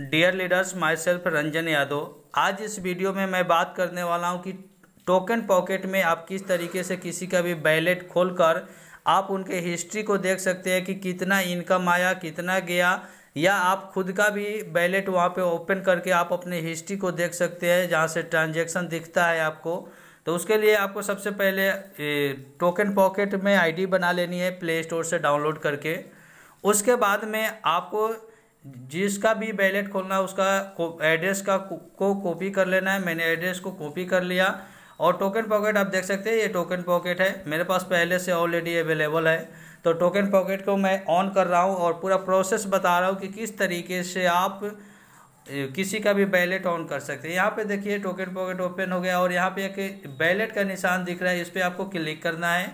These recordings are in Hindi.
dear leaders myself Ranjan Yadav आज इस वीडियो में मैं बात करने वाला हूं कि टोकन पॉकेट में आप किस तरीके से किसी का भी बैलेट खोलकर आप उनके हिस्ट्री को देख सकते हैं कि कितना इनकम आया कितना गया या आप खुद का भी बैलेट वहाँ पे ओपन करके आप अपने हिस्ट्री को देख सकते हैं जहाँ से ट्रांजेक्शन दिखता है आपको तो उसके लिए आपको सबसे पहले टोकन पॉकेट में आईडी बना लेनी है प्ले स्टोर से डाउनलोड करके उसके बाद में आपको जिसका भी बैलेट खोलना है उसका एड्रेस का को कॉपी कर लेना है मैंने एड्रेस को कॉपी कर लिया और टोकन पॉकेट आप देख सकते हैं ये टोकन पॉकेट है मेरे पास पहले से ऑलरेडी अवेलेबल है तो टोकन पॉकेट को मैं ऑन कर रहा हूँ और पूरा प्रोसेस बता रहा हूँ कि किस तरीके से आप किसी का भी बैलेट ऑन कर सकते हैं यहाँ पे देखिए टोकन पॉकेट ओपन हो गया और यहाँ पे एक बैलेट का निशान दिख रहा है इस पर आपको क्लिक करना है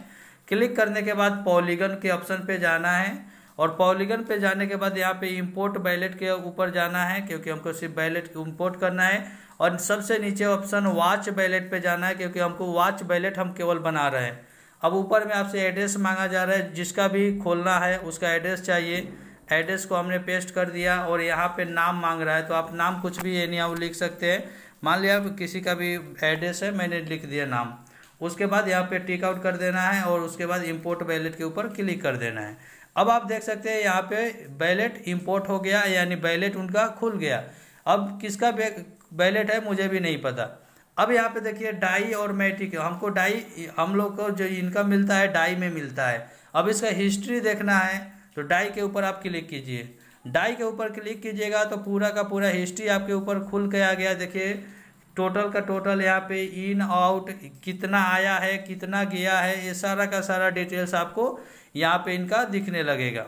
क्लिक करने के बाद पॉलीगन के ऑप्शन पे जाना है और पॉलीगन पे जाने के बाद यहाँ पे इंपोर्ट बैलेट के ऊपर जाना है क्योंकि हमको सिर्फ बैलेट इंपोर्ट करना है और सबसे नीचे ऑप्शन वाच बैलेट पे जाना है क्योंकि हमको वाच बैलेट हम केवल बना रहे हैं अब ऊपर में आपसे एड्रेस मांगा जा रहा है जिसका भी खोलना है उसका एड्रेस चाहिए एड्रेस को हमने पेस्ट कर दिया और यहाँ पर नाम मांग रहा है तो आप नाम कुछ भी एनी हाउ लिख सकते हैं मान लिया किसी का भी एड्रेस है मैंने लिख दिया नाम उसके बाद यहाँ पे टिक आउट कर देना है और उसके बाद इंपोर्ट बैलेट के ऊपर क्लिक कर देना है अब आप देख सकते हैं यहाँ पे बैलेट इम्पोर्ट हो गया यानी बैलेट उनका खुल गया अब किसका बैलेट है मुझे भी नहीं पता अब यहाँ पे देखिए डाई और मैट्रिक हमको डाई हम लोग को जो इनकम मिलता है डाई में मिलता है अब इसका हिस्ट्री देखना है तो डाई के ऊपर आप क्लिक कीजिए डाई के ऊपर क्लिक कीजिएगा तो पूरा का पूरा हिस्ट्री आपके ऊपर खुल के आ गया देखिए टोटल का टोटल यहाँ पे इन आउट कितना आया है कितना गया है ये सारा का सारा डिटेल्स आपको यहाँ पे इनका दिखने लगेगा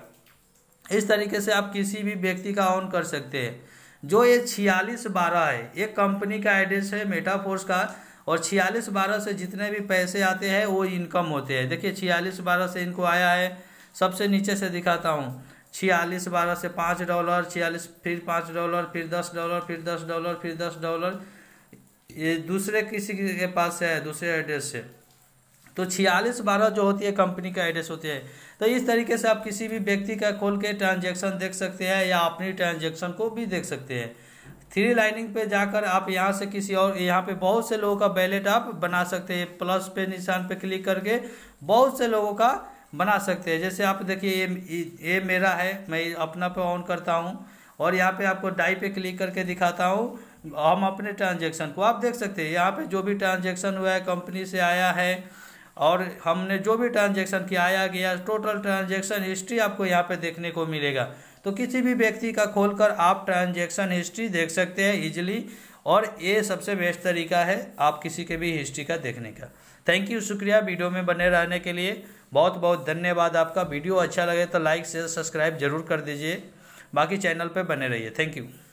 इस तरीके से आप किसी भी व्यक्ति का ऑन कर सकते हैं जो ये छियालीस बारह है एक कंपनी का एड्रेस है मेटाफोर्स का और छियालीस बारह से जितने भी पैसे आते हैं वो इनकम होते हैं देखिए छियालीस बारह से इनको आया है सबसे नीचे से दिखाता हूँ छियालीस बारह से पाँच डॉलर छियालीस फिर पाँच डॉलर फिर दस डॉलर फिर दस डॉलर फिर दस डॉलर ये दूसरे किसी के पास है दूसरे एड्रेस से तो छियालीस बारह जो होती है कंपनी का एड्रेस होती है तो इस तरीके से आप किसी भी व्यक्ति का खोल के ट्रांजेक्शन देख सकते हैं या अपनी ट्रांजेक्शन को भी देख सकते हैं थ्री लाइनिंग पे जाकर आप यहाँ से किसी और यहाँ पे बहुत से लोगों का बैलेट आप बना सकते हैं प्लस पे निशान पे क्लिक करके बहुत से लोगों का बना सकते हैं जैसे आप देखिए ये ये मेरा है मैं अपना पे ऑन करता हूँ और यहाँ पे आपको डाई पे क्लिक करके दिखाता हूँ हम अपने ट्रांजेक्शन को आप देख सकते हैं यहाँ पे जो भी ट्रांजेक्शन हुआ है कंपनी से आया है और हमने जो भी ट्रांजेक्शन किया आया गया टोटल ट्रांजेक्शन हिस्ट्री आपको यहाँ पे देखने को मिलेगा तो किसी भी व्यक्ति का खोलकर आप ट्रांजेक्शन हिस्ट्री देख सकते हैं ईजिली और ये सबसे बेस्ट तरीका है आप किसी के भी हिस्ट्री का देखने का थैंक यू शुक्रिया वीडियो में बने रहने के लिए बहुत बहुत धन्यवाद आपका वीडियो अच्छा लगे तो लाइक शेयर सब्सक्राइब जरूर कर दीजिए बाकी चैनल पर बने रहिए थैंक यू